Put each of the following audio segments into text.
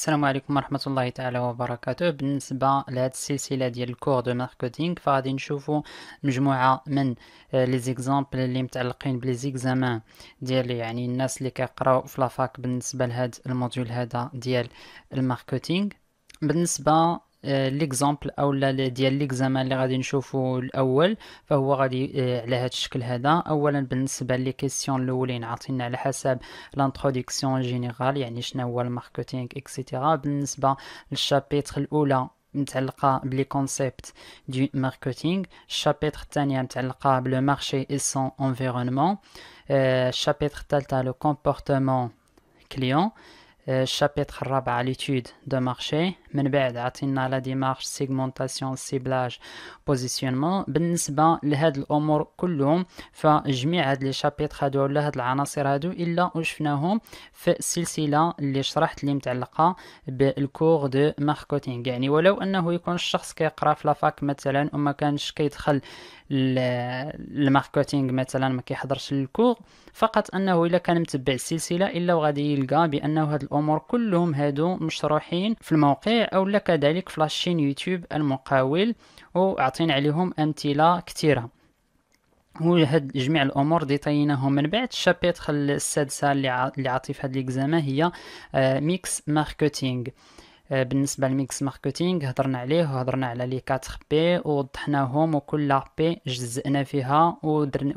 السلام عليكم ورحمة الله تعالى وبركاته بالنسبة لهاد السلسلة ديال الكور دو ماركتينغ فغادي نشوفو مجموعة من آه، لي زيكزامبل اللي متعلقين بلي زيكزامان ديال يعني الناس اللي كيقراو في لافاك بالنسبة لهاد الموديول هذا ديال الماركتينغ بالنسبة Euh, l'exemple ah, ou l'examen dièle examen, nous allons voir l'oual. Il faut voir ce que c'est. Ou les questions que à la de l'introduction générale, ben le marketing, etc. Il y chapitre le chapitre ou le concept du marketing. Le chapitre est le marché et son environnement. Le euh, chapitre 3 le comportement client. Le euh, chapitre 3 est l'étude de marché. من بعد عطينا لا ديمارش سيغمونتاسيون سيبلاج بوزيسيونمون بالنسبه لهاد الامور كلهم فجميع هاد لي شابيتر هادو ولا هاد العناصر هادو الا وشفناهم في السلسله اللي شرحت لي متعلقه بالكور دو ماركتينغ يعني ولو انه يكون الشخص كيقرا في لافاك مثلا وما كانش كيدخل الماركتينغ مثلا ما كيحضرش الكور فقط انه الا كان متبع السلسله الا وغادي يلقى بانه هاد الامور كلهم هادو مشروحين في الموقع أولا كذلك فلاشين يوتيوب المقاول واعطينا عليهم أمثلة كثيرة وهاد جميع الامور ديطيناهم من بعد الشابيتر السادسه اللي عاطي في هاد ليكزامان هي آه، ميكس ماركتينغ آه، بالنسبه للميكس ماركتينغ هضرنا عليه وهضرنا على لي 4 بي ووضحناهم وكل بي جزئنا فيها ودرن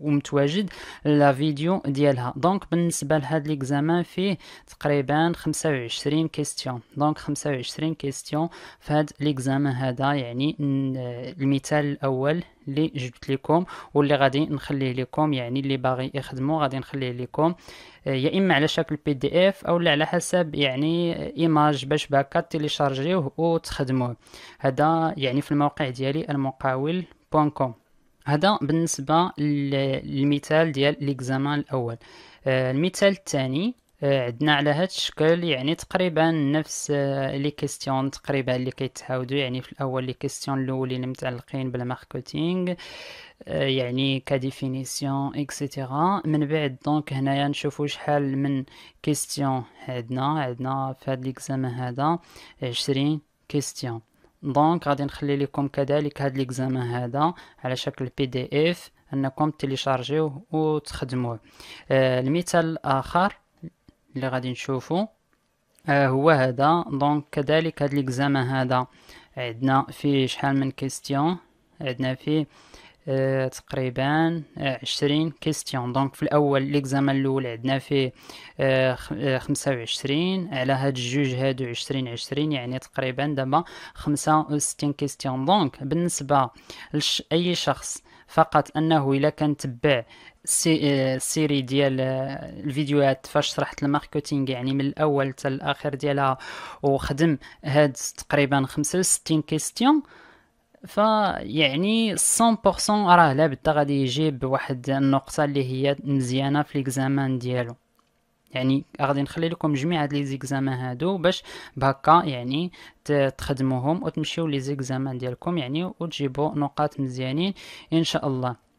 ومتواجد لا فيديو ديالها دونك بالنسبه لهاد ليكزامان فيه تقريبا 25 كيستيون دونك 25 كيستيون في ليكزامان هذا يعني آه، المثال الاول اللي جبت لكم واللي غادي نخليه لكم يعني اللي باغي يخدمو غادي نخليه لكم آه، يا اما على شكل بي دي اف او على حسب يعني ايماج باش باكا تيليشارجيوه وتخدموه هذا يعني في الموقع ديالي المقاول كوم هذا بالنسبه للمثال ديال ليكزامان الاول آه، المثال الثاني عندنا على هذا الشكل يعني تقريبا نفس آه، لي كيستيون تقريبا اللي كيتعاودوا يعني في الاول لي كيستيون الاولين متعلقين بالماركتينغ آه، يعني كديفينيسيون اكسيتيرا من بعد دونك هنايا نشوفوا شحال من كيستيون عندنا عندنا في هذا ليكزام هذا 20 كيستيون دونك غادي نخلي لكم كذلك هذا ليكزام هذا على شكل بي دي اف انكم تيليشارجيوه وتخدموه آه، المثال الاخر اللي غادي نشوفو آه هو هذا دونك كذلك هاد ليكزامان هذا عندنا فيه شحال من كيستيون عندنا فيه آه تقريبا آه، عشرين آه كيستيون دونك في الاول ليكزامان الاول عندنا فيه آه، آه، خمسة وعشرين على هاد الجوج هادو عشرين عشرين يعني تقريبا دابا خمسة وستين كيستيون دونك بالنسبة لأي شخص فقط انه الا كان تبع السيري آه، ديال آه، الفيديوهات فاش شرحت الماركتينغ يعني من الاول حتى الاخر ديالها وخدم هاد تقريبا 65 كيستيون يعني 100% راه لا بدا غادي يجيب واحد النقطه اللي هي مزيانه في ليكزامان ديالو يعني غادي نخلي لكم جميع هاد لي زيكزامان هادو باش بهكا يعني تخدموهم وتمشيو لي زيكزامان ديالكم يعني وتجيبوا نقاط مزيانين ان شاء الله